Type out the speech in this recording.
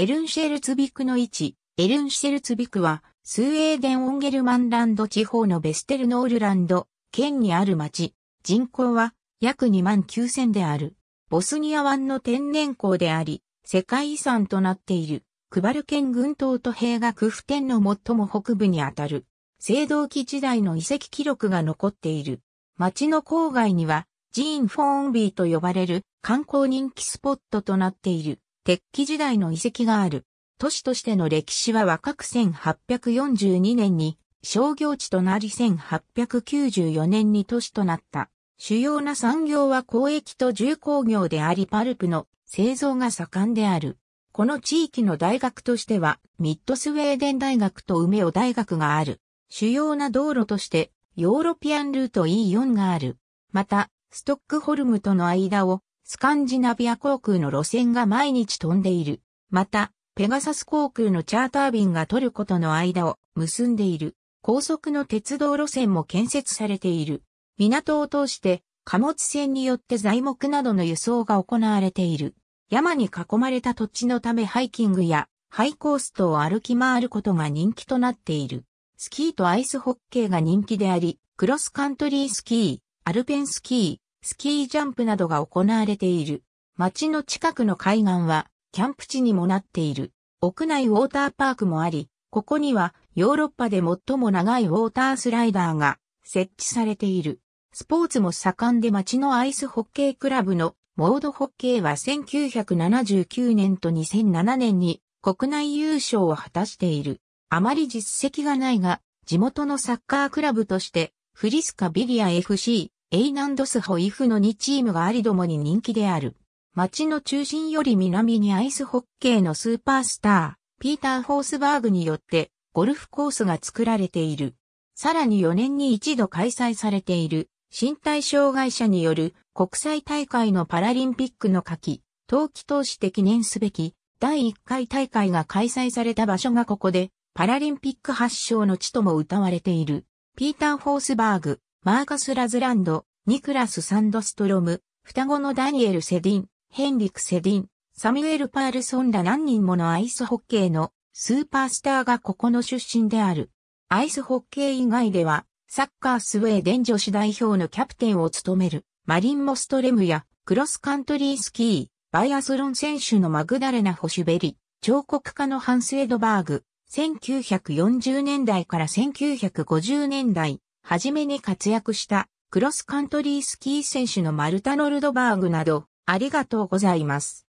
エルンシェルツビクの位置、エルンシェルツビクは、スウェーデン・オンゲルマンランド地方のベステルノールランド、県にある町、人口は約2万9000である。ボスニア湾の天然港であり、世界遺産となっている、クバル県群島と平賀クフ天の最も北部にあたる、青銅器時代の遺跡記録が残っている。町の郊外には、ジーン・フォーンビーと呼ばれる観光人気スポットとなっている。鉄器時代の遺跡がある。都市としての歴史は若く1842年に商業地となり1894年に都市となった。主要な産業は交易と重工業でありパルプの製造が盛んである。この地域の大学としてはミッドスウェーデン大学と梅尾大学がある。主要な道路としてヨーロピアンルート E4 がある。また、ストックホルムとの間をスカンジナビア航空の路線が毎日飛んでいる。また、ペガサス航空のチャーター便がトルコとの間を結んでいる。高速の鉄道路線も建設されている。港を通して貨物船によって材木などの輸送が行われている。山に囲まれた土地のためハイキングやハイコーストを歩き回ることが人気となっている。スキーとアイスホッケーが人気であり、クロスカントリースキー、アルペンスキー、スキージャンプなどが行われている。町の近くの海岸は、キャンプ地にもなっている。屋内ウォーターパークもあり、ここにはヨーロッパで最も長いウォータースライダーが設置されている。スポーツも盛んで町のアイスホッケークラブのモードホッケーは1979年と2007年に国内優勝を果たしている。あまり実績がないが、地元のサッカークラブとして、フリスカビリア FC、エイナンドスホイフの2チームがありどもに人気である。町の中心より南にアイスホッケーのスーパースター、ピーター・ホースバーグによってゴルフコースが作られている。さらに4年に一度開催されている身体障害者による国際大会のパラリンピックの夏季、冬季通しで記念すべき第1回大会が開催された場所がここでパラリンピック発祥の地とも歌われている。ピーター・ホースバーグ、マーカス・ラズランド、ニクラス・サンドストロム、双子のダニエル・セディン、ヘンリク・セディン、サミュエル・パールソンら何人ものアイスホッケーのスーパースターがここの出身である。アイスホッケー以外では、サッカースウェーデン女子代表のキャプテンを務める、マリン・モストレムや、クロスカントリースキー、バイアスロン選手のマグダレナ・ホシュベリ、彫刻家のハンス・エドバーグ、1940年代から1950年代、初めに活躍したクロスカントリースキー選手のマルタ・ノルドバーグなど、ありがとうございます。